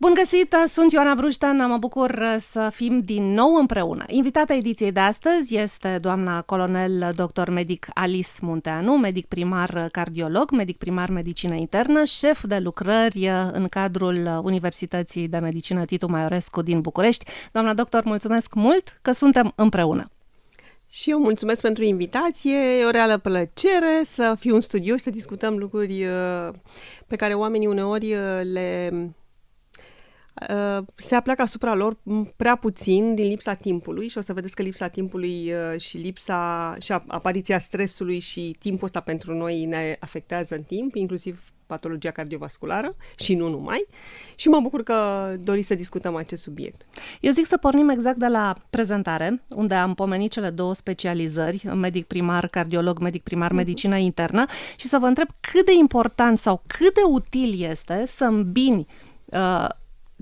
Bun găsit, sunt Ioana Bruștan, mă bucur uh, să fim din nou împreună. Invitata ediției de astăzi este doamna colonel uh, doctor medic Alice Munteanu, medic primar uh, cardiolog, medic primar medicină internă, șef de lucrări în cadrul Universității de Medicină Titu Maiorescu din București. Doamna doctor, mulțumesc mult că suntem împreună. Și eu mulțumesc pentru invitație, e o reală plăcere să fiu în studio și să discutăm lucruri pe care oamenii uneori le Uh, se apleacă asupra lor prea puțin din lipsa timpului și o să vedeți că lipsa timpului uh, și lipsa și apariția stresului și timpul ăsta pentru noi ne afectează în timp, inclusiv patologia cardiovasculară și nu numai. Și mă bucur că doriți să discutăm acest subiect. Eu zic să pornim exact de la prezentare, unde am pomenit cele două specializări, medic primar, cardiolog, medic primar, mhm. medicină internă, și să vă întreb cât de important sau cât de util este să îmbini uh,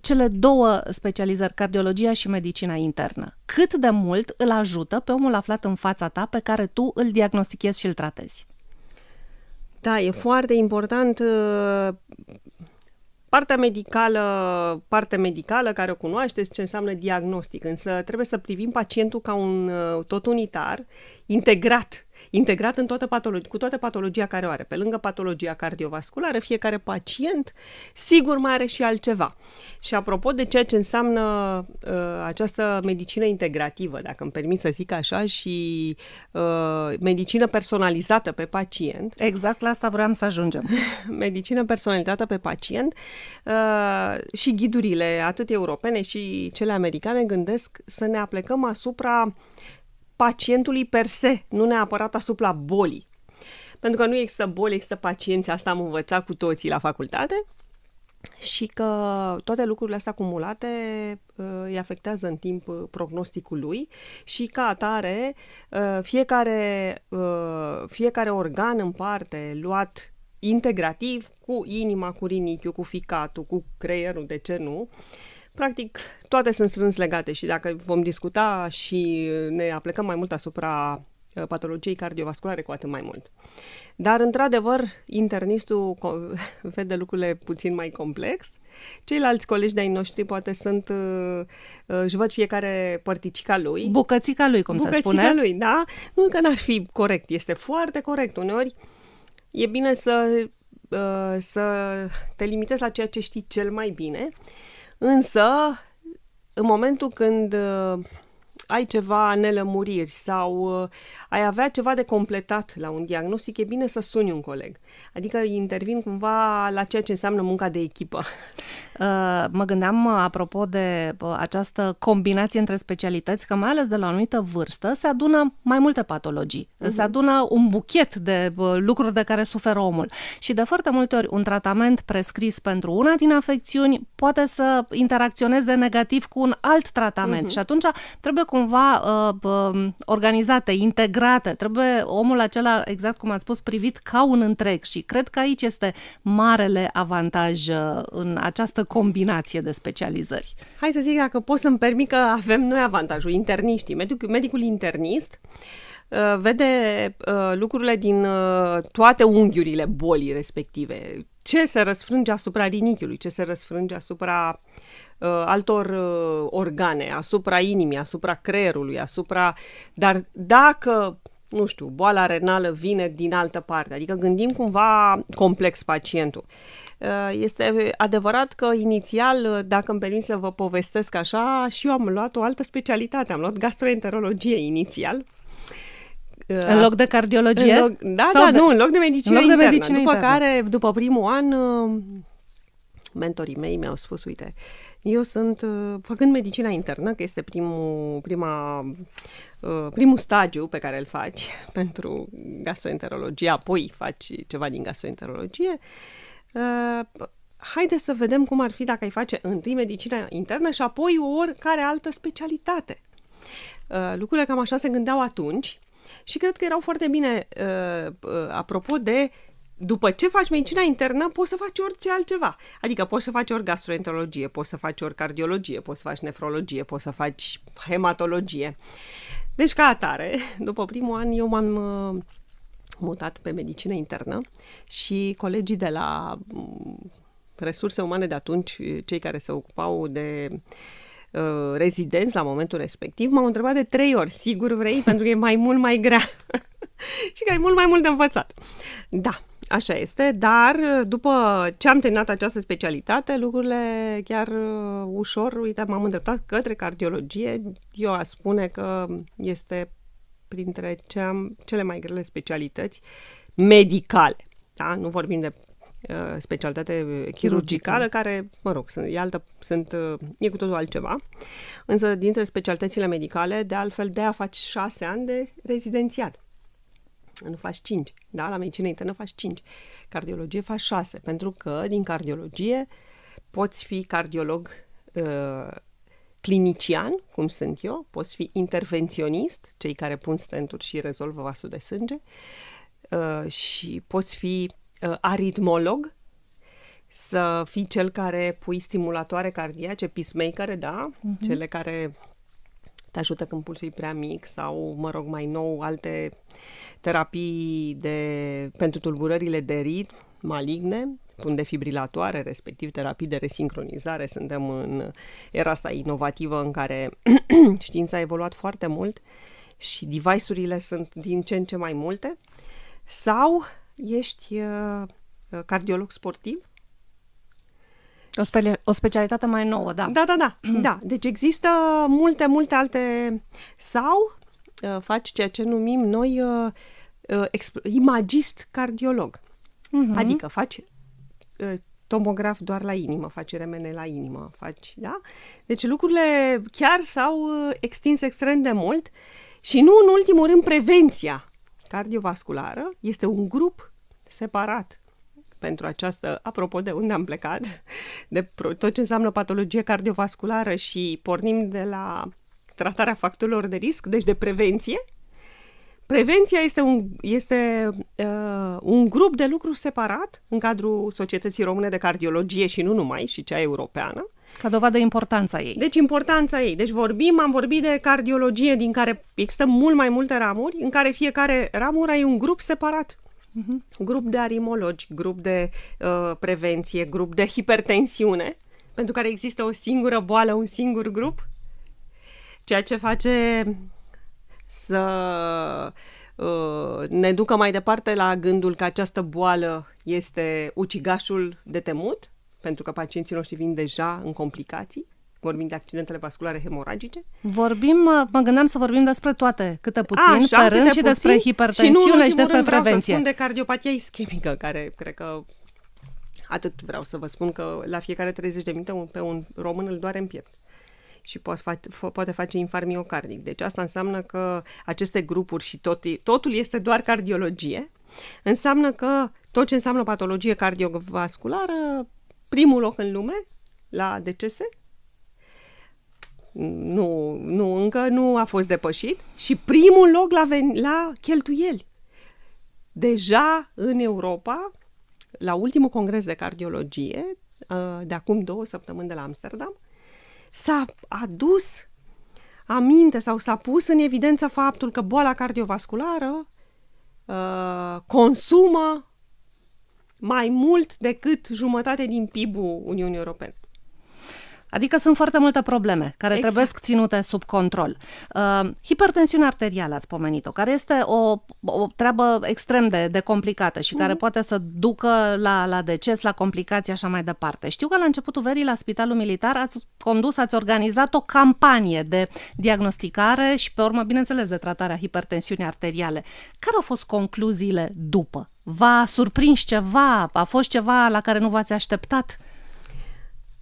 cele două specializări, cardiologia și medicina internă. Cât de mult îl ajută pe omul aflat în fața ta pe care tu îl diagnostichezi și îl tratezi? Da, e foarte important uh, partea medicală, partea medicală care o cunoașteți, ce înseamnă diagnostic, însă trebuie să privim pacientul ca un uh, tot unitar, integrat integrat în toată patologi- cu toată patologia care o are. Pe lângă patologia cardiovasculară, fiecare pacient sigur mai are și altceva. Și apropo de ceea ce înseamnă uh, această medicină integrativă, dacă îmi permit să zic așa, și uh, medicină personalizată pe pacient. Exact la asta vreau să ajungem. medicină personalizată pe pacient uh, și ghidurile atât europene și cele americane gândesc să ne aplecăm asupra pacientului per se, nu neapărat asupra bolii. Pentru că nu există boli, există pacienți, asta am învățat cu toții la facultate și că toate lucrurile astea acumulate uh, îi afectează în timp uh, prognosticul lui și ca atare uh, fiecare, fiecare organ în parte luat integrativ cu inima, cu rinichiul, cu ficatul, cu creierul, de ce nu, uh, practic, toate sunt strâns legate și dacă vom discuta și ne aplicăm mai mult asupra uh, patologiei cardiovasculare cu atât mai mult. Dar, într-adevăr, internistul vede lucrurile puțin mai complex. Ceilalți colegi de-ai noștri poate sunt, uh, uh, își văd fiecare părticica lui. Bucățica lui, cum Bucățica se spune. Bucățica lui, da. Nu că n-ar fi corect, este foarte corect. Uneori e bine să, să te limitezi la ceea ce știi cel mai bine, Însă, în momentul când ai ceva nelămuriri sau uh, ai avea ceva de completat la un diagnostic, e bine să suni un coleg. Adică intervin cumva la ceea ce înseamnă munca de echipă. Uh, mă gândeam, uh, apropo de uh, această combinație între specialități, că mai ales de la o anumită vârstă se adună mai multe patologii. Uh-huh. Se adună un buchet de uh, lucruri de care suferă omul. Și de foarte multe ori un tratament prescris pentru una din afecțiuni poate să interacționeze negativ cu un alt tratament. Uh-huh. Și atunci trebuie cum cumva uh, um, organizată, integrată. Trebuie omul acela, exact cum ați spus, privit ca un întreg și cred că aici este marele avantaj uh, în această combinație de specializări. Hai să zic, dacă pot să-mi permit că avem noi avantajul, interniștii, medicul, medicul internist, uh, vede uh, lucrurile din uh, toate unghiurile bolii respective. Ce se răsfrânge asupra rinichiului, ce se răsfrânge asupra uh, altor uh, organe, asupra inimii, asupra creierului, asupra... Dar dacă nu știu, boala renală vine din altă parte. Adică gândim cumva complex pacientul. Uh, este adevărat că inițial, uh, dacă îmi permit să vă povestesc așa, și eu am luat o altă specialitate. Am luat gastroenterologie inițial. Uh, în loc de cardiologie? În loc, da, Sau da, de... nu, în loc de medicină în loc internă. medicină după internă. care, după primul an, mentorii mei mi-au spus, uite, uh, eu sunt, uh, făcând medicina internă, că este primul, prima, uh, primul stagiu pe care îl faci pentru gastroenterologie, apoi faci ceva din gastroenterologie, uh, haide să vedem cum ar fi dacă ai face întâi medicina internă și apoi oricare altă specialitate. Lucrurile cam așa se gândeau atunci și cred că erau foarte bine apropo de după ce faci medicina internă, poți să faci orice altceva. Adică poți să faci ori gastroenterologie, poți să faci ori cardiologie, poți să faci nefrologie, poți să faci hematologie. Deci, ca atare, după primul an, eu m-am uh, mutat pe medicină internă și colegii de la mm, resurse umane de atunci, cei care se ocupau de uh, rezidenți la momentul respectiv, m-au întrebat de trei ori, sigur vrei, pentru că e mai mult mai grea și că ai mult mai mult de învățat. Da, Așa este, dar uh, după ce am terminat această specialitate, lucrurile chiar uh, ușor, uite, m-am îndreptat către cardiologie. Eu a spune că este printre cea, cele mai grele specialități medicale. Da? Nu vorbim de uh, specialitate chirurgicală, care, mă rog, sunt, e, altă, sunt, uh, e cu totul altceva. Însă, dintre specialitățile medicale, de altfel, de a faci șase ani de rezidențiat nu faci 5, da? La medicină internă faci 5, cardiologie faci 6, pentru că din cardiologie poți fi cardiolog uh, clinician, cum sunt eu, poți fi intervenționist, cei care pun stenturi și rezolvă vasul de sânge, uh, și poți fi uh, aritmolog, să fii cel care pui stimulatoare cardiace, pacemaker, da, uh-huh. cele care te ajută când pulsul e prea mic sau, mă rog, mai nou, alte terapii de, pentru tulburările de ritm maligne, pun defibrilatoare, respectiv terapii de resincronizare. Suntem în era asta inovativă în care știința a evoluat foarte mult și device-urile sunt din ce în ce mai multe. Sau ești uh, cardiolog sportiv o, spe- o specialitate mai nouă, da. Da, da, da. da. Deci există multe, multe alte... Sau uh, faci ceea ce numim noi uh, uh exp- imagist cardiolog. Uh-huh. Adică faci uh, tomograf doar la inimă, faci remene la inimă, faci, da? Deci lucrurile chiar s-au uh, extins extrem de mult și nu în ultimul rând prevenția cardiovasculară este un grup separat pentru această, apropo de unde am plecat, de tot ce înseamnă patologie cardiovasculară și pornim de la tratarea factorilor de risc, deci de prevenție. Prevenția este un, este, uh, un grup de lucru separat în cadrul Societății Române de Cardiologie și nu numai, și cea europeană, ca dovadă importanța ei. Deci importanța ei. Deci vorbim, am vorbit de cardiologie din care există mult mai multe ramuri, în care fiecare ramură e un grup separat. Mm-hmm. Grup de arimologi, grup de uh, prevenție, grup de hipertensiune, pentru care există o singură boală, un singur grup, ceea ce face să uh, ne ducă mai departe la gândul că această boală este ucigașul de temut, pentru că pacienții noștri vin deja în complicații vorbim de accidentele vasculare hemoragice. Vorbim, uh, mă gândeam să vorbim despre toate, câte puțin, A, așa, pe rând, puțin, și despre hipertensiune și, nu, și despre rând, prevenție. Vreau să spun de cardiopatia ischemică, care cred că atât vreau să vă spun că la fiecare 30 de minute pe un român îl doare în piept și poate, poate face infarct miocardic. Deci asta înseamnă că aceste grupuri și tot, totul este doar cardiologie, înseamnă că tot ce înseamnă patologie cardiovasculară, primul loc în lume la decese, nu, nu încă, nu a fost depășit și primul loc la, ven- la cheltuieli. Deja în Europa, la ultimul congres de cardiologie, uh, de acum două săptămâni de la Amsterdam, s-a adus aminte sau s-a pus în evidență faptul că boala cardiovasculară uh, consumă mai mult decât jumătate din PIB-ul Uniunii Europene. Adică sunt foarte multe probleme care exact. trebuie ținute sub control. Uh, hipertensiunea arterială, ați pomenit-o, care este o, o treabă extrem de, de complicată și mm care mhm. poate să ducă la, la deces, la complicații, așa mai departe. Știu că la începutul verii la Spitalul Militar ați condus, ați organizat o campanie de diagnosticare și, pe urmă, bineînțeles, de tratarea hipertensiunii arteriale. Care au fost concluziile după? V-a surprins ceva? A fost ceva la care nu v-ați așteptat? Uh,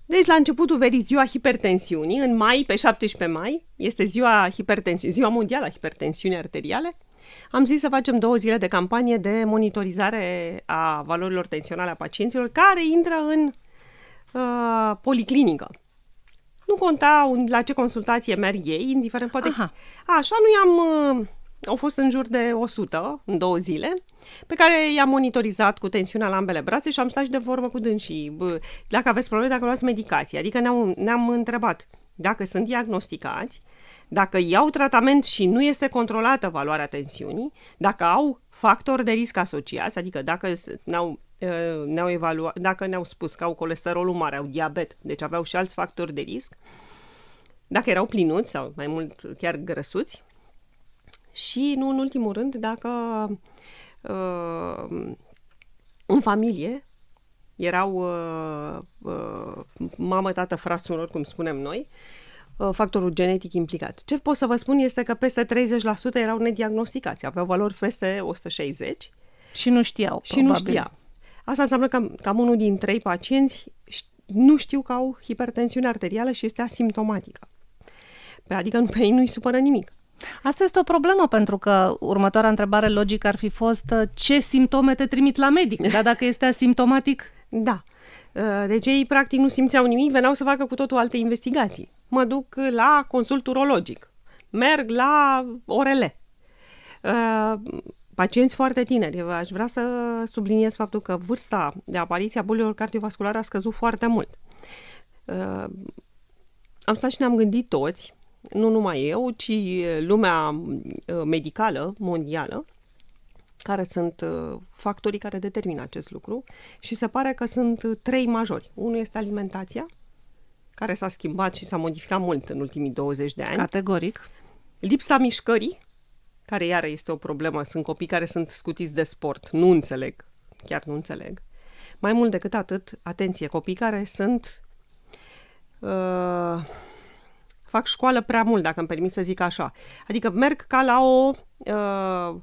deci, la începutul verii, ziua hipertensiunii, în mai, pe 17 mai, este ziua, hipertensi- ziua mondială a hipertensiunii arteriale, am zis să facem două zile de campanie de monitorizare a valorilor tensionale a pacienților care intră în uh, policlinică. Nu conta un, la ce consultație merg ei, indiferent poate... Aha. Așa, nu i-am... Uh, au fost în jur de 100 în două zile, pe care i-am monitorizat cu tensiunea la ambele brațe și am stat și de vorbă cu dânsii. Bă, dacă aveți probleme, dacă luați medicație. Adică ne-am, ne-am întrebat dacă sunt diagnosticați, dacă iau tratament și nu este controlată valoarea tensiunii, dacă au factori de risc asociați, adică dacă ne au ne-au ă, evaluat, dacă ne-au spus că au colesterolul mare, au diabet, deci aveau și alți factori de risc, dacă erau plinuți sau mai mult chiar grăsuți, și, nu în ultimul rând, dacă uh, în familie erau uh, uh, mamă, tată, frat, suror, cum spunem noi, uh, factorul genetic implicat. Ce pot să vă spun este că peste 30% erau nediagnosticați, aveau valori peste 160. Și nu știau, Și probabil. nu știau. Asta înseamnă că cam unul din trei pacienți nu știu că au hipertensiune arterială și este asimptomatică. Adică pe ei nu-i supără nimic. Asta este o problemă, pentru că următoarea întrebare logică ar fi fost uh, ce simptome te trimit la medic, dar dacă este asimptomatic? Da. Uh, deci ei practic nu simțeau nimic, veneau să facă cu totul alte investigații. Mă duc la consult urologic, merg la orele. Uh, pacienți foarte tineri. Aș vrea să subliniez faptul că vârsta de apariție a bolilor cardiovasculare a scăzut foarte mult. Am stat și ne-am gândit toți nu numai eu, ci lumea medicală mondială, care sunt factorii care determină acest lucru și se pare că sunt trei majori. Unul este alimentația, care s-a schimbat și s-a modificat mult în ultimii 20 de ani. Categoric. Lipsa mișcării, care iară este o problemă. Sunt copii care sunt scutiți de sport. Nu înțeleg. Chiar nu înțeleg. Mai mult decât atât, atenție, copii care sunt uh, fac școală prea mult, dacă îmi permit să zic așa. Adică merg ca la o uh,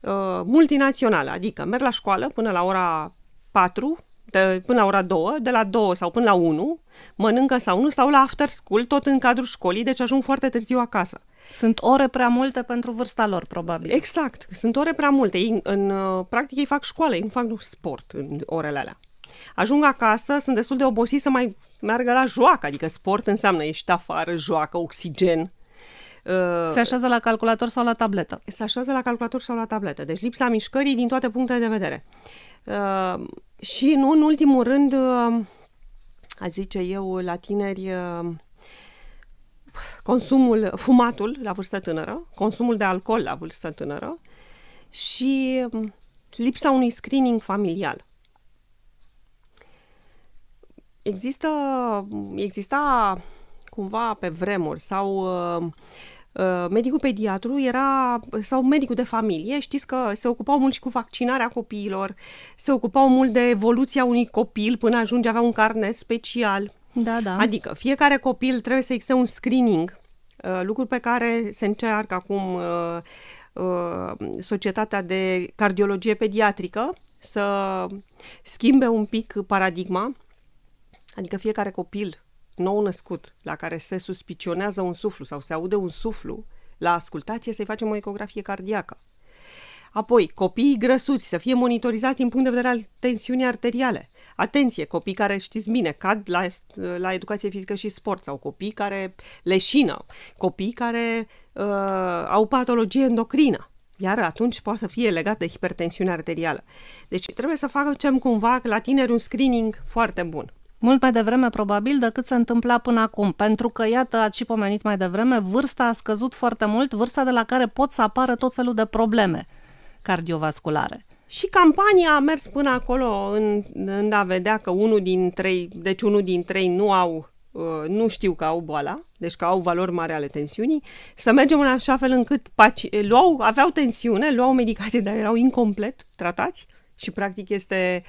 uh, multinațională, adică merg la școală până la ora 4, de, până la ora 2, de la 2 sau până la 1, mănâncă sau nu, stau la after school, tot în cadrul școlii, deci ajung foarte târziu acasă. Sunt ore prea multe pentru vârsta lor, probabil. Exact, sunt ore prea multe. Ei, în, uh, practic ei fac școală, ei nu fac nu, sport în orele alea. Ajung acasă, sunt destul de obosit să mai meargă la joacă, adică sport înseamnă ești afară, joacă, oxigen. Uh, Se așează la calculator sau la tabletă? Se așează la calculator sau la tabletă. Deci lipsa mișcării din toate punctele de vedere. Uh, și nu în ultimul rând, uh, a zice eu la tineri, consumul, fumatul la vârstă tânără, consumul de alcool la vârstă tânără și um, lipsa unui screening familial. Există, exista cumva pe vremuri sau uh, uh, medicul pediatru era, sau medicul de familie, știți că se ocupau mult și cu vaccinarea copiilor, se ocupau mult de evoluția unui copil până ajunge avea un carnet special. Da, da. Adică fiecare copil trebuie să existe un screening, uh, lucru pe care se încearcă acum uh, societatea de cardiologie pediatrică să schimbe un pic paradigma Adică fiecare copil nou născut la care se suspicionează un suflu sau se aude un suflu, la ascultație să-i facem o ecografie cardiacă. Apoi, copiii grăsuți să fie monitorizați din punct de vedere al tensiunii arteriale. Atenție, copii care știți bine, cad la, la educație fizică și sport sau copii care leșină, copii care uh, au patologie endocrină. Iar atunci poate să fie legat de hipertensiune arterială. Deci trebuie să facem cumva la tineri un screening foarte bun mult mai devreme probabil decât se întâmpla până acum, pentru că, iată, ați și pomenit mai devreme, vârsta a scăzut foarte mult, vârsta de la care pot să apară tot felul de probleme cardiovasculare. Și campania a mers până acolo în, în a vedea că unul din trei, deci unul din trei nu au uh, nu știu că au boala, deci că au valori mari ale tensiunii, să mergem în așa fel încât paci- luau, aveau tensiune, luau medicație, dar erau incomplet tratați și practic este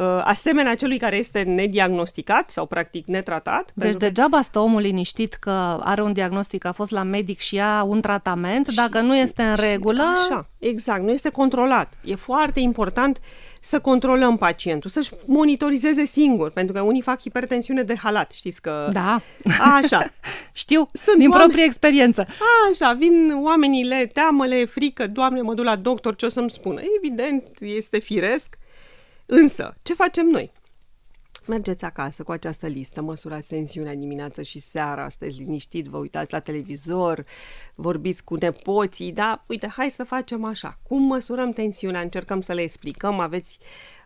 Uh, asemenea celui care este nediagnosticat sau practic netratat. Deci degeaba stă omul liniștit că are un diagnostic, a fost la medic și ia un tratament, și, dacă nu este în și, regulă... Așa, exact, nu este controlat. E foarte important să controlăm pacientul, să-și monitorizeze singur, pentru că unii fac hipertensiune de halat, știți că... Da. A, așa. Știu, Sunt din oameni... proprie experiență. A, așa, vin oamenii, le teamă, le frică, doamne, mă duc la doctor, ce o să-mi spună? Evident, este firesc, Însă, ce facem noi? Mergeți acasă cu această listă, măsurați tensiunea dimineață și seara, sunteți liniștit, vă uitați la televizor, vorbiți cu nepoții, da? Uite, hai să facem așa. Cum măsurăm tensiunea? Încercăm să le explicăm, aveți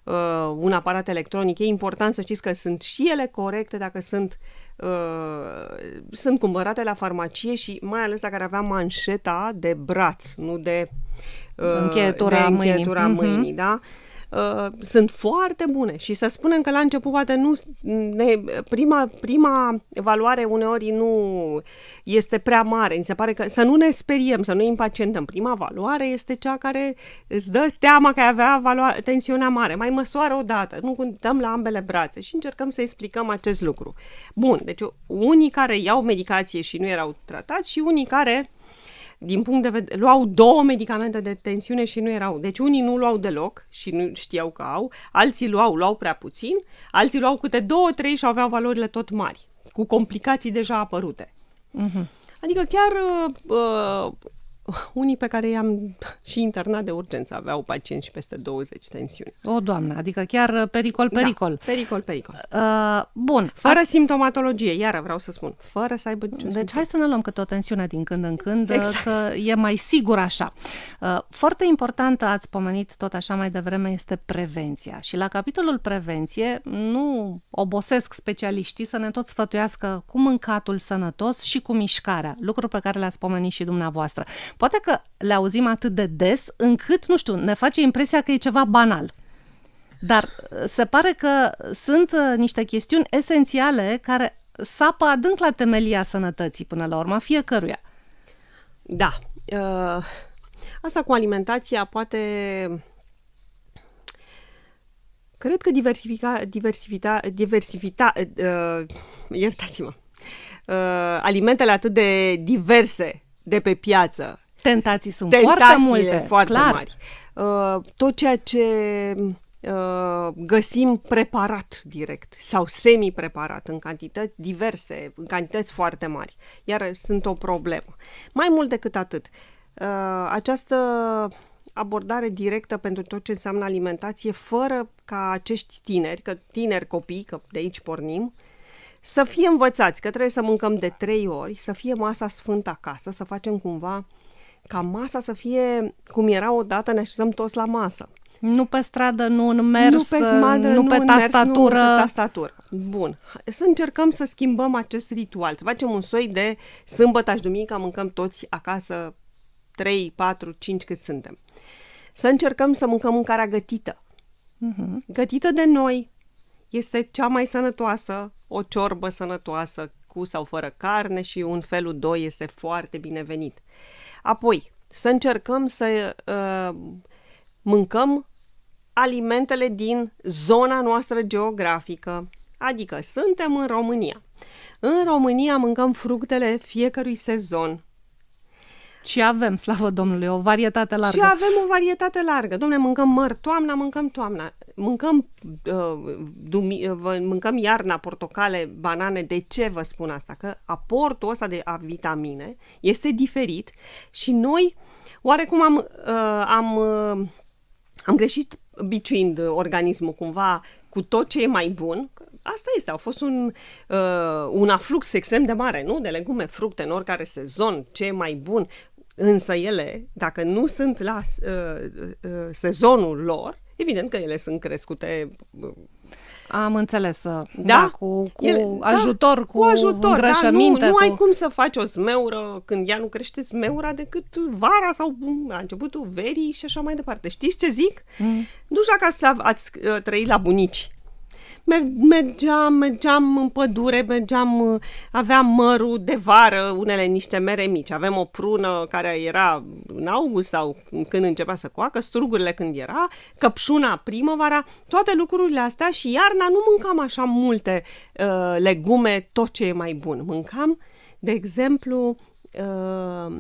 uh, un aparat electronic, e important să știți că sunt și ele corecte dacă sunt uh, sunt cumpărate la farmacie și mai ales dacă aveam avea manșeta de braț, nu de uh, încheietura, de încheietura mhm. mâinii. mâinii mm-hmm. da? Uh, sunt foarte bune și să spunem că la început poate nu, ne, prima, prima evaluare uneori nu este prea mare, mi se pare că să nu ne speriem, să nu ne impacientăm. Prima valoare este cea care îți dă teama că ai avea valoare, tensiunea mare. Mai măsoară o dată, nu dăm la ambele brațe și încercăm să explicăm acest lucru. Bun, deci unii care iau medicație și nu erau tratați și unii care din punct de vedere, luau două medicamente de tensiune și nu erau. Deci unii nu luau deloc și nu știau că au, alții luau, luau prea puțin, alții luau câte două, trei și aveau valorile tot mari, cu complicații deja apărute. Uh-huh. Adică chiar uh, uh unii pe care i-am și internat de urgență aveau pacienți și peste 20 tensiuni. O, doamnă, adică chiar pericol, uh, pericol. Da, pericol, pericol. Uh, bun. Fără ați... simptomatologie, iară vreau să spun, fără să aibă niciun Deci simptom. hai să ne luăm câte o tensiune din când în când, uh, exact. că e mai sigur așa. Uh, foarte importantă, ați pomenit tot așa mai devreme, este prevenția. Și la capitolul prevenție nu obosesc specialiștii să ne tot sfătuiască cu mâncatul sănătos și cu mișcarea, lucru pe care le-ați pomenit și dumneavoastră. Poate că le auzim atât de des încât, nu știu, ne face impresia că e ceva banal. Dar uh, se pare că sunt uh, niște chestiuni esențiale care sapă adânc la temelia sănătății până la urma fiecăruia. Da. Uh, asta cu alimentația poate... Cred că diversifica, diversifita, diversifita, uh, iertați-mă, uh, alimentele atât de diverse de pe piață Tentații sunt Tentațiile foarte multe, foarte clar. mari. Uh, tot ceea ce uh, găsim preparat direct sau semi-preparat în cantități diverse, în cantități foarte mari, iar sunt o problemă. Mai mult decât atât, uh, această abordare directă pentru tot ce înseamnă alimentație, fără ca acești tineri, că tineri copii, că de aici pornim, să fie învățați că trebuie să mâncăm de trei ori, să fie masa sfântă acasă, să facem cumva uh, ca masa să fie cum era odată, ne așezăm toți la masă. Nu pe stradă, nu în mers, nu pe, smadră, nu, nu pe tastatură. Mers, nu pe tastatură. Bun. Să încercăm să schimbăm acest ritual. Să facem un soi de sâmbătă și duminică, mâncăm toți acasă 3, 4, 5 cât suntem. Să încercăm să mâncăm mâncarea gătită. Uh-huh. Gătită de noi. Este cea mai sănătoasă, o ciorbă sănătoasă, cu sau fără carne și un felul 2 este foarte binevenit. Apoi, să încercăm să uh, mâncăm alimentele din zona noastră geografică, adică suntem în România. În România mâncăm fructele fiecărui sezon, și avem, slavă Domnului, o varietate largă. Și avem o varietate largă. Domne, mâncăm măr toamna, mâncăm toamna. Mâncăm, uh, dumi, uh, mâncăm iarna, portocale, banane. De ce vă spun asta? Că aportul ăsta de a vitamine este diferit și noi oarecum am, uh, am, uh, am greșit biciuind organismul cumva cu tot ce e mai bun, asta este, a fost un, uh, un aflux extrem de mare, nu? De legume, fructe, în oricare sezon, ce e mai bun, Însă ele, dacă nu sunt la uh, uh, uh, sezonul lor, evident că ele sunt crescute uh, am înțeles. Uh, da? da cu cu Ele, da, ajutor, da, cu, cu ajutor, da, îngrășăminte. Da, nu, nu cu... ai cum să faci o smeură când ea nu crește smeura decât vara sau la începutul verii și așa mai departe. Știți ce zic? Mm. Nu știu dacă ați, ați uh, trăit la bunici mergeam, mergeam în pădure, mergeam, aveam mărul de vară, unele niște mere mici. Aveam o prună care era în august sau când începea să coacă, strugurile când era, căpșuna primăvara, toate lucrurile astea și iarna nu mâncam așa multe uh, legume, tot ce e mai bun. Mâncam, de exemplu, uh,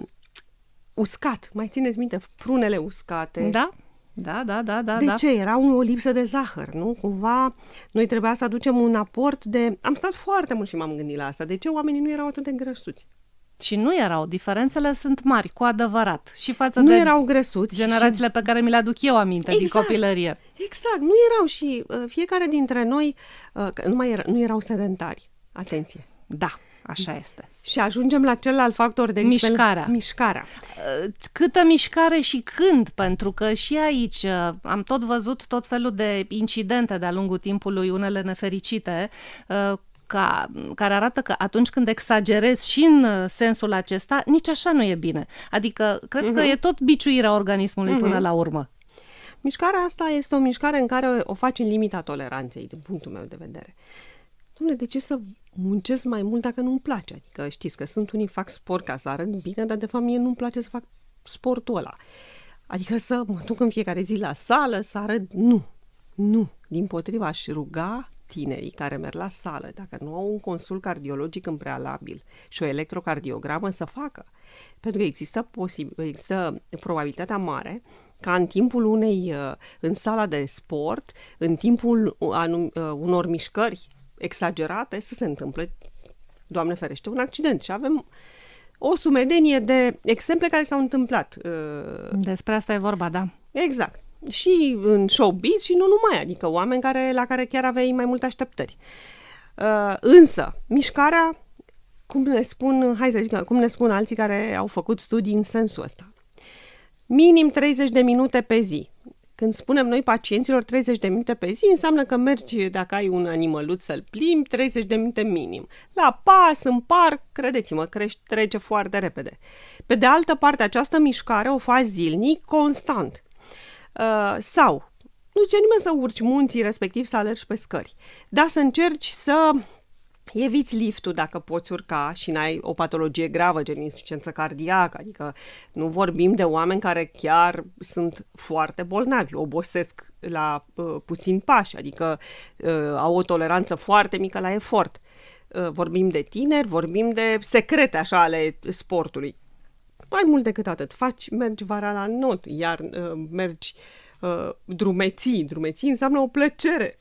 uscat. Mai țineți minte, prunele uscate. Da da, da, da, da. De da. ce? Era o lipsă de zahăr, nu? Cumva noi trebuia să aducem un aport de... Am stat foarte mult și m-am gândit la asta. De ce oamenii nu erau atât de grăsuți? Și nu erau. Diferențele sunt mari, cu adevărat. Și față nu de erau grăsuți generațiile și... pe care mi le aduc eu aminte exact. din copilărie. Exact. Nu erau și uh, fiecare dintre noi uh, nu, mai era, nu erau sedentari. Atenție. Da. Așa este. Și ajungem la celălalt factor de mișcare. mișcarea. Uh, câtă mișcare și când, pentru că și aici uh, am tot văzut tot felul de incidente de-a lungul timpului, unele nefericite, uh, ca, care arată că atunci când exagerez și în sensul acesta, nici așa nu e bine. Adică, cred uh-huh. că mhm. e tot biciuirea organismului uh-huh. până mhm. la urmă. Mișcarea asta este o mișcare în care o faci în limita toleranței, din punctul meu de vedere. Dom'le, de ce să muncesc mai mult dacă nu-mi place. Adică știți că sunt unii fac sport ca să arăt bine, dar de fapt mie nu-mi place să fac sportul ăla. Adică să mă duc în fiecare zi la sală, să arăt... Nu, nu. Din potriva aș ruga tinerii care merg la sală, dacă nu au un consult cardiologic în prealabil și o electrocardiogramă, să facă. Pentru că există, posibil, există probabilitatea mare ca în timpul unei, uh, în sala de sport, în timpul uh, uh, unor mișcări exagerate să se întâmple, Doamne ferește, un accident. Și avem o sumedenie de exemple care s-au întâmplat. Uh, Despre asta e vorba, da. Exact. Și în showbiz și nu numai, adică oameni care, la care chiar aveai mai multe așteptări. Uh, însă, mișcarea, cum ne spun, hai să zic, cum ne spun alții care au făcut studii în sensul ăsta, minim 30 de minute pe zi, când spunem noi pacienților 30 de minute pe zi, înseamnă că mergi, dacă ai un animăluț să-l plimbi, 30 de minute minim. La pas, în parc, credeți-mă, crești, trece foarte repede. Pe de altă parte, această mișcare o faci zilnic, constant. Uh, sau, nu ce nimeni să urci munții, respectiv să alergi pe scări, dar să încerci să Eviți liftul dacă poți urca și n-ai o patologie gravă, gen insuficiență cardiacă, adică nu vorbim de oameni care chiar sunt foarte bolnavi, obosesc la uh, puțin pași, adică uh, au o toleranță foarte mică la efort. Uh, vorbim de tineri, vorbim de secrete așa ale sportului. Mai mult decât atât, faci, mergi vara la not, iar uh, mergi uh, drumeții. Drumeții înseamnă o plăcere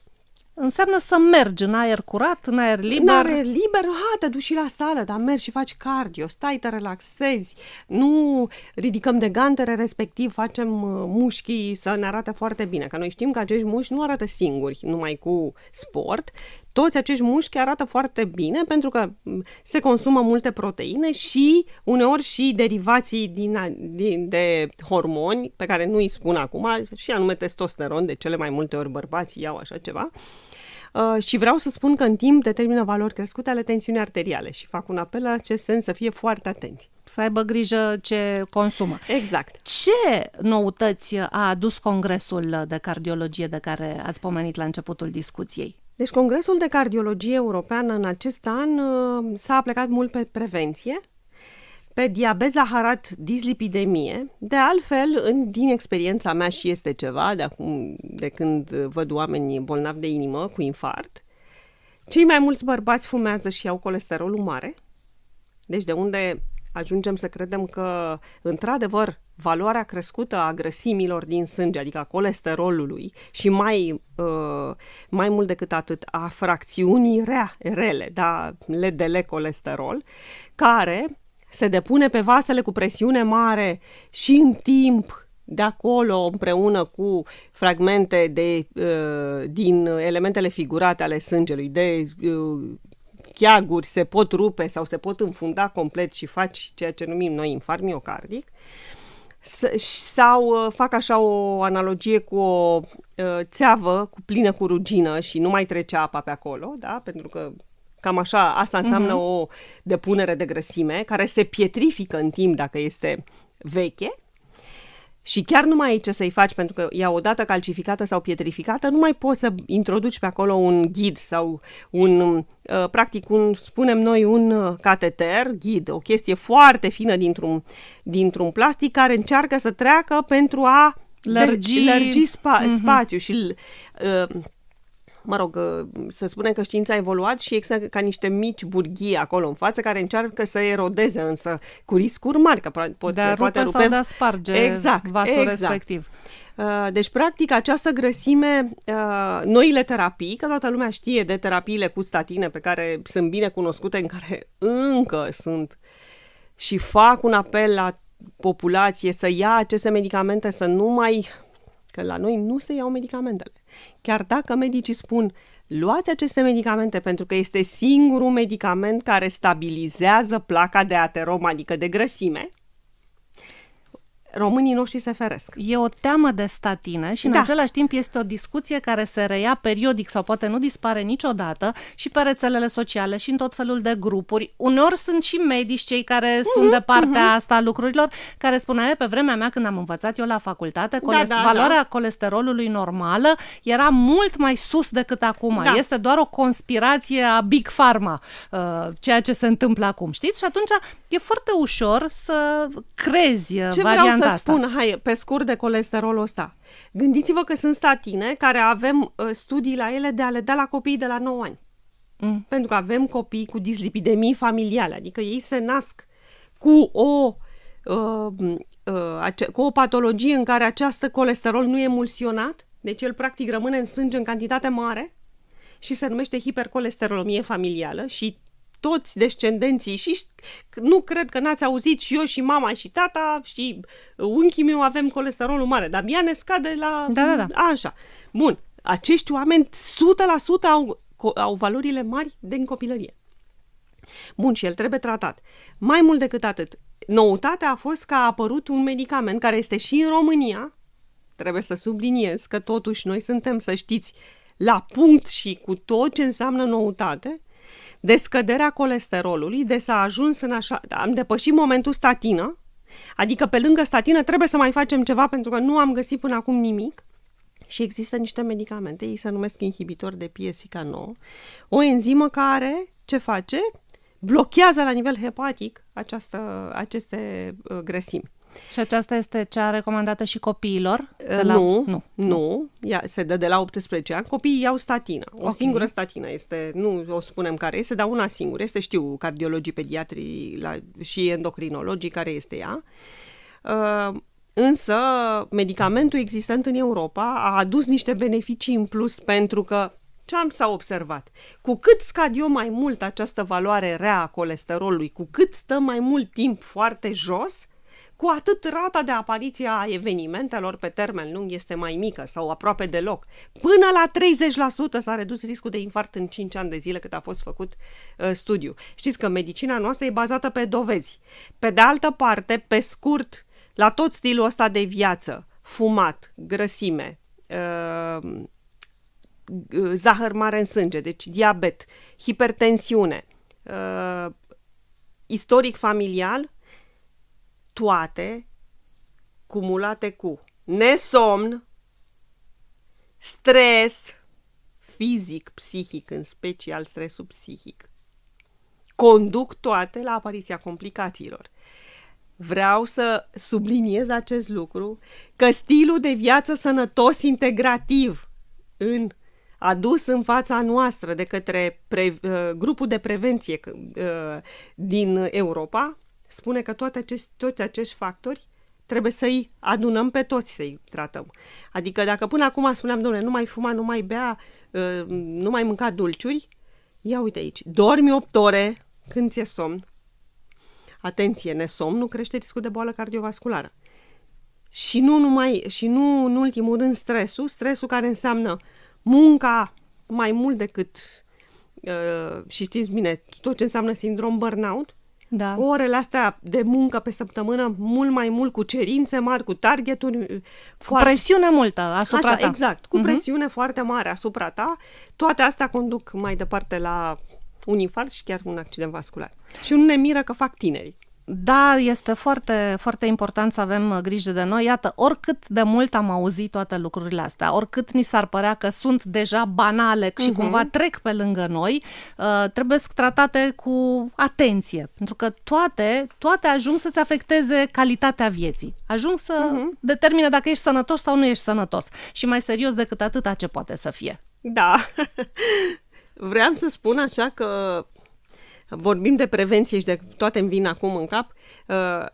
Înseamnă să mergi în aer curat, în aer liber. În aer liber, ha, te duci și la sală, dar mergi și faci cardio, stai, te relaxezi, nu ridicăm de gantere, respectiv facem uh, mușchii să ne arate foarte bine, că noi știm că acești mușchi nu arată singuri, numai cu sport, toți acești mușchi arată foarte bine pentru că mm, se consumă multe proteine și uneori și derivații din, din, de hormoni pe care nu îi spun acum și anume testosteron, de cele mai multe ori bărbații iau așa ceva. Uh, și vreau să spun că în timp determină valori crescute ale tensiunii arteriale și fac un apel la acest sens să fie foarte atenți. Să aibă grijă ce consumă. Exact. Ce noutăți a adus Congresul de Cardiologie de care ați pomenit la începutul discuției? Deci Congresul de Cardiologie Europeană în acest an uh, s-a plecat mult pe prevenție, pe diabet zaharat dislipidemie. De altfel, în, din experiența mea și este ceva de, acum, de când văd oameni bolnavi de inimă cu infarct, cei mai mulți bărbați fumează și au colesterolul mare. Deci de unde ajungem să credem că, într-adevăr, valoarea crescută a grăsimilor din sânge, adică a colesterolului și mai, uh, mai mult decât atât a fracțiunii rea, rele, da, LDL colesterol, care se depune pe vasele cu presiune mare și în timp de acolo împreună cu fragmente de, uh, din elementele figurate ale sângelui, de uh, chiaguri se pot rupe sau se pot înfunda complet și faci ceea ce numim noi infarmiocardic, Uh, sau uh, fac așa o analogie cu o uh, țeavă cu plină cu rugină și nu mai trece apa pe acolo, da? pentru că cam așa, asta înseamnă uh-huh. o depunere de grăsime care se pietrifică în timp dacă este veche și chiar nu mai ai ce să-i faci pentru că ea odată calcificată sau pietrificată, nu mai poți să introduci pe acolo un ghid sau un, uh, practic, un, spunem noi, un uh, cateter, ghid, o chestie foarte fină dintr-un, dintr-un plastic care încearcă să treacă pentru a lărgi, lărgi spa- uh-huh. spațiu și uh, mă rog, uh, să spunem că știința a evoluat și există ca niște mici burghii acolo în față care încearcă să erodeze, însă cu riscuri mari, că pot, de da, poate rupe sau de a da, sparge exact, vasul exact. respectiv. Uh, deci, practic, această grăsime, uh, noile terapii, că toată lumea știe de terapiile cu statine pe care sunt bine cunoscute, în care încă sunt și fac un apel la populație să ia aceste medicamente, să nu mai că la noi nu se iau medicamentele. Chiar dacă medicii spun luați aceste medicamente pentru că este singurul medicament care stabilizează placa de aterom, adică de grăsime, românii noștri se feresc. E o teamă de statină și în da. același timp este o discuție care se reia periodic sau poate nu dispare niciodată și pe rețelele sociale și în tot felul de grupuri. Uneori sunt și medici cei care mm-hmm, sunt de partea mm-hmm. asta a lucrurilor, care spunea pe vremea mea când am învățat eu la facultate, da, colest- da, da, valoarea da. colesterolului normală era mult mai sus decât acum. Da. Este doar o conspirație a Big Pharma, uh, ceea ce se întâmplă acum, știți? Și atunci e foarte ușor să crezi uh, ce varianta să asta. spun, hai, pe scurt de colesterolul ăsta. Gândiți-vă că sunt statine care avem uh, studii la ele de a le da la copii de la 9 ani. Mm. Pentru că avem copii cu dislipidemii familiale, adică ei se nasc cu o, uh, uh, ace- cu o patologie în care această colesterol nu e emulsionat, deci el practic rămâne în sânge în cantitate mare și se numește hipercolesterolemie familială și toți descendenții și nu cred că n-ați auzit și eu și mama și tata și unchii meu avem colesterolul mare, dar mia ne scade la... Da, da, da. A, așa. Bun, acești oameni 100% au, au valorile mari din copilărie. Bun, și el trebuie tratat. Mai mult decât atât, noutatea a fost că a apărut un medicament care este și în România, trebuie să subliniez că totuși noi suntem, să știți, la punct și cu tot ce înseamnă noutate, de scăderea colesterolului, de s-a ajuns în așa... Am depășit momentul statină, adică pe lângă statină trebuie să mai facem ceva pentru că nu am găsit până acum nimic. Și există niște medicamente, ei se numesc inhibitori de piesica 9, o enzimă care ce face? Blochează la nivel hepatic această, aceste uh, grăsimi. Și aceasta este cea recomandată și copiilor? Uh, de la... Nu, nu, nu. Ea se dă de la 18 ani. Copiii iau statină. O okay. singură statină este, nu o spunem care este, dar una singură. Este, știu, cardiologii, pediatrii la, și endocrinologii care este ea. Uh, Însă, medicamentul existent în Europa a adus niște beneficii în plus pentru că ce am s-a observat? Cu cât scad eu mai mult această valoare rea a colesterolului, cu cât stăm mai mult timp foarte jos, cu atât rata de apariție a evenimentelor pe termen lung este mai mică sau aproape deloc. Până la 30% s-a redus riscul de infarct în 5 ani de zile cât a fost făcut uh, studiu. Știți că medicina noastră e bazată pe dovezi. Pe de altă parte, pe scurt, la tot stilul ăsta de viață, fumat, grăsime, uh, zahăr mare în sânge, deci diabet, hipertensiune, uh, istoric familial, toate cumulate cu nesomn, stres fizic, psihic, în special stresul psihic, conduc toate la apariția complicațiilor. Vreau să subliniez acest lucru, că stilul de viață sănătos integrativ în adus în fața noastră de către pre, uh, grupul de prevenție uh, din Europa spune că toate acest, toți acești factori trebuie să-i adunăm pe toți să-i tratăm. Adică dacă până acum spuneam, domnule, nu mai fuma, nu mai bea, uh, nu mai mânca dulciuri, ia uite aici, dormi 8 ore când ți-e somn. Atenție, nu crește riscul de boală cardiovasculară. Și nu numai, și nu în ultimul rând stresul, stresul care înseamnă munca mai mult decât, uh, și știți bine, tot ce înseamnă sindrom burnout, da. orele astea de muncă pe săptămână mult mai mult, cu cerințe mari, cu targeturi cu uh, foarte... Cu presiune multă asupra Așa, ta. exact, cu uh-huh. presiune foarte mare asupra ta. Toate astea conduc mai departe la un infarct și chiar un accident vascular. Și nu ne miră că fac tinerii da, este foarte, foarte important să avem uh, grijă de noi. Iată, oricât de mult am auzit toate lucrurile astea, oricât ni s-ar părea că sunt deja banale și uh-huh. cumva trec pe lângă noi, uh, trebuie să tratate cu atenție, pentru că toate, toate ajung să-ți afecteze calitatea vieții. Ajung să uh-huh. determine dacă ești sănătos sau nu ești sănătos. Și mai serios decât atâta ce poate să fie. Da. Vreau să spun așa că vorbim de prevenție și de toate îmi vin acum în cap, uh,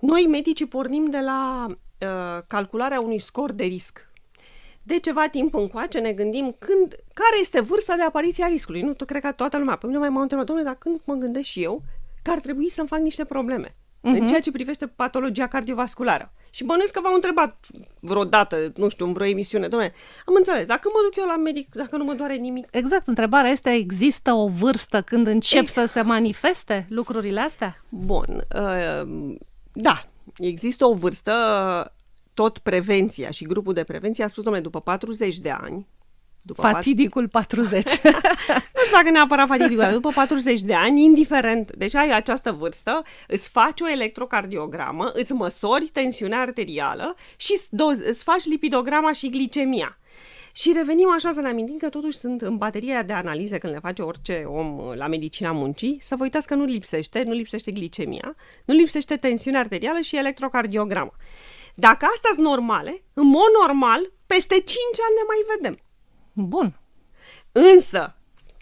noi medicii pornim de la uh, calcularea unui scor de risc. De ceva timp încoace ne gândim când, care este vârsta de apariție a riscului. Nu, tu cred că toată lumea. Pe mine mai m-au întrebat, domnule, dar când mă gândesc și eu că ar trebui să-mi fac niște probleme uh-huh. în mhm. ceea ce privește patologia cardiovasculară. Și bănuiesc că v-au întrebat vreodată, nu știu, în vreo emisiune, domnule, am înțeles, dacă mă duc eu la medic, dacă nu mă doare nimic. Exact, întrebarea este, există o vârstă când încep Ei. să se manifeste lucrurile astea? Bun, uh, da, există o vârstă, tot prevenția și grupul de prevenție a spus, domnule, după 40 de ani, după fatidicul 40. nu dacă neapărat fatidicul, dar după 40 de ani, indiferent, deci ai această vârstă, îți faci o electrocardiogramă, îți măsori tensiunea arterială și îți faci lipidograma și glicemia. Și revenim așa să ne amintim că totuși sunt în bateria de analize când le face orice om la medicina muncii, să vă uitați că nu lipsește, nu lipsește glicemia, nu lipsește tensiunea arterială și electrocardiograma. Dacă astea sunt normale, în mod normal, peste 5 ani ne mai vedem. Bun. Însă,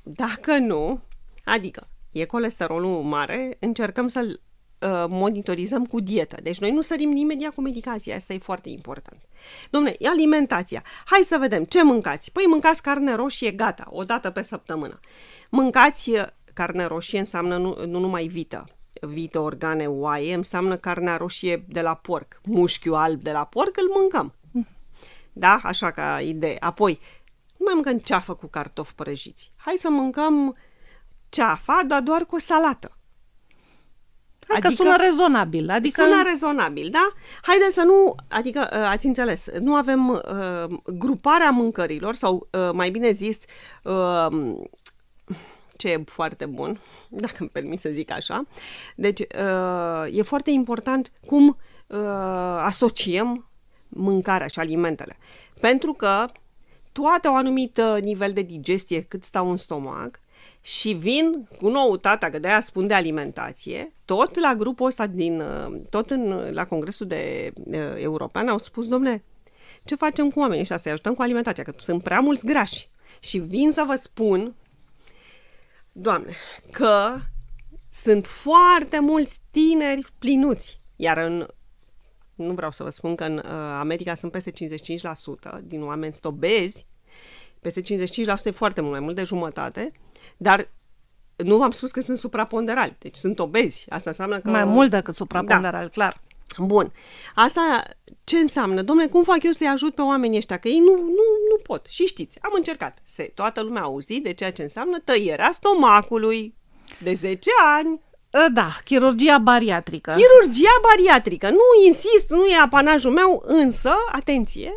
dacă nu, adică e colesterolul mare, încercăm să-l uh, monitorizăm cu dietă. Deci noi nu sărim imediat cu medicația, asta e foarte important. Domne, alimentația. Hai să vedem ce mâncați. Păi mâncați carne roșie, gata, o dată pe săptămână. Mâncați uh, carne roșie înseamnă nu, nu numai vită, vită, organe, oaie, înseamnă carnea roșie de la porc. Mușchiul alb de la porc îl mâncăm. Mm. Da? Așa ca idee. Apoi, nu mai mâncăm ceafă cu cartofi prăjiți. Hai să mâncăm ceafa, dar doar cu o salată. Hai adică, că sună rezonabil. Adică... Sună rezonabil, da? Haideți să nu, adică ă, ați înțeles, nu avem uh, gruparea mâncărilor sau, uh, mai bine zis, uh, ce e foarte bun, dacă îmi permit să zic așa. Deci, uh, e foarte important cum uh, asociem mâncarea și alimentele. Pentru că toate au anumit uh, nivel de digestie cât stau în stomac și vin cu noutatea, că de-aia spun de alimentație, tot la grupul ăsta din, uh, tot în, la Congresul de uh, European au spus, domnule, ce facem cu oamenii ăștia, să-i ajutăm cu alimentația, că sunt prea mulți grași. Și vin să vă spun, doamne, că sunt foarte mulți tineri plinuți, iar în nu vreau să vă spun că în uh, America sunt peste 55% din oameni stobezi, peste 55% e foarte mult, mai mult de jumătate, dar nu v-am spus că sunt supraponderali, deci sunt obezi. Asta înseamnă că... Mai mult decât supraponderal, da. clar. Bun. Asta ce înseamnă? Domnule, cum fac eu să-i ajut pe oamenii ăștia? Că ei nu, nu, nu pot. Și știți, am încercat. Se, toată lumea a auzit de ceea ce înseamnă tăierea stomacului de 10 ani. Ă, da, chirurgia bariatrică. Chirurgia bariatrică. Nu insist, nu e apanajul meu, însă, atenție,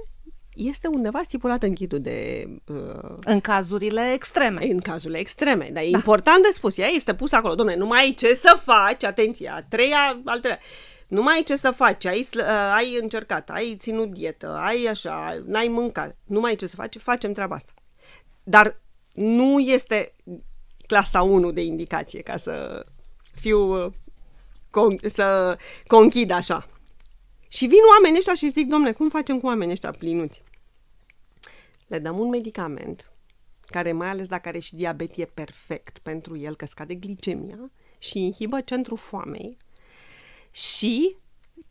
este undeva stipulat în ghidul de... Uh, în cazurile extreme. În cazurile extreme, dar e da. important de spus. Ea este pusă acolo. Domne, nu mai ai ce să faci, atenție, a treia, al treia. Nu mai ai ce să faci, ai, uh, ai încercat, ai ținut dietă, ai așa, n-ai mâncat, nu mai ai ce să faci, facem treaba asta. Dar nu este clasa 1 de indicație, ca să fiu uh, con- să conchid așa. Și vin oamenii ăștia și zic, domnule, cum facem cu oamenii ăștia plinuți? Le dăm un medicament, care mai ales dacă are și diabet e perfect pentru el, că scade glicemia și inhibă centrul foamei și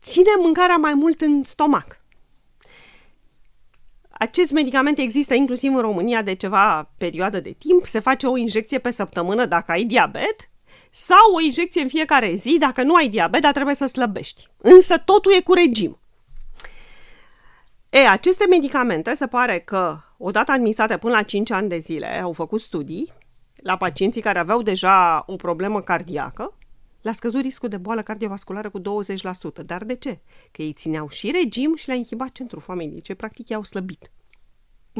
ține mâncarea mai mult în stomac. Acest medicament există inclusiv în România de ceva perioadă de timp, se face o injecție pe săptămână dacă ai diabet sau o injecție în fiecare zi, dacă nu ai diabet, dar trebuie să slăbești. Însă totul e cu regim. E, aceste medicamente se pare că, odată administrate până la 5 ani de zile, au făcut studii la pacienții care aveau deja o problemă cardiacă, le-a scăzut riscul de boală cardiovasculară cu 20%. Dar de ce? Că ei țineau și regim și le-a inhibat centrul familiei, ce practic i-au slăbit.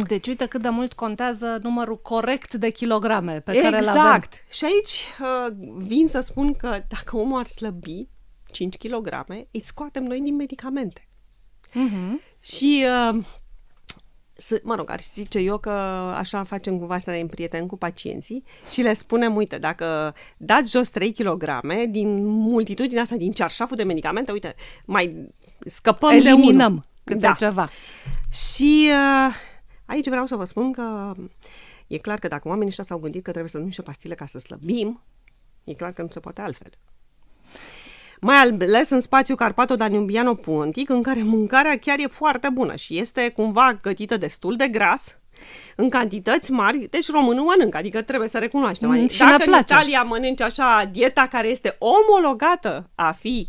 Deci uite cât de mult contează numărul corect de kilograme pe exact. care le avem. Exact. Și aici uh, vin să spun că dacă omul ar slăbi 5 kg, îi scoatem noi din medicamente. Uh-huh. Și uh, să, mă rog, ar zice eu că așa facem cumva să ne împrieten cu pacienții și le spunem, uite, dacă dați jos 3 kg din multitudinea asta, din cearșaful de medicamente, uite, mai scăpăm Eliminăm de unul. câte da. ceva. Și uh, Aici vreau să vă spun că e clar că dacă oamenii ăștia s-au gândit că trebuie să luăm niște pastile ca să slăbim, e clar că nu se poate altfel. Mai ales în spațiu Carpato-Danubiano-Pontic, în care mâncarea chiar e foarte bună și este cumva gătită destul de gras, în cantități mari, deci românul mănâncă, adică trebuie să recunoaștem. Mm, adică și Dacă în Italia mănânci așa dieta care este omologată a fi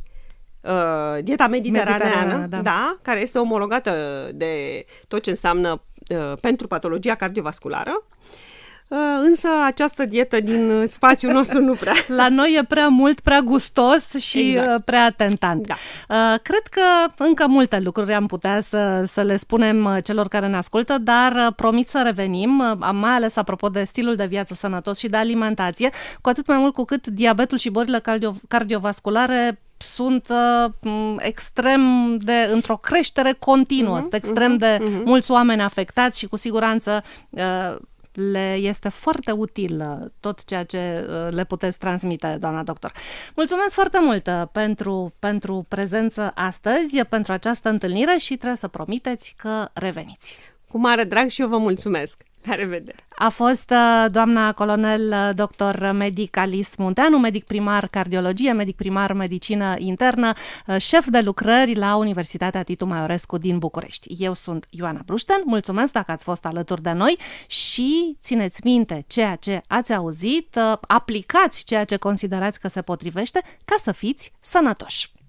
uh, dieta mediteraneană, mediteraneană da. da, care este omologată de tot ce înseamnă Uh, pentru patologia cardiovasculară. Uh, însă această dietă din uh, spațiul nostru nu prea. La noi e prea mult, prea gustos și exact. prea atentant. Da. Cred că încă multe lucruri am putea să, să le spunem celor care ne ascultă, dar promit să revenim, mai ales apropo de stilul de viață sănătos și de alimentație, cu atât mai mult cu cât diabetul și bolile cardio- cardiovasculare sunt uh, extrem de într-o creștere continuă, uh-huh, sunt extrem uh-huh, de uh-huh. mulți oameni afectați și cu siguranță uh, le este foarte util uh, tot ceea ce uh, le puteți transmite, doamna doctor. Mulțumesc foarte mult uh, pentru, pentru prezență astăzi, pentru această întâlnire și trebuie să promiteți că reveniți. Cu mare drag și eu vă mulțumesc! La revedere! A fost uh, doamna colonel uh, doctor medic Alice Munteanu, medic primar cardiologie, medic primar medicină internă, uh, șef de lucrări la Universitatea Titu Maiorescu din București. Eu sunt Ioana Brușten, mulțumesc dacă ați fost alături de noi și țineți minte ceea ce ați auzit, aplicați ceea ce considerați că se potrivește ca să fiți sănătoși.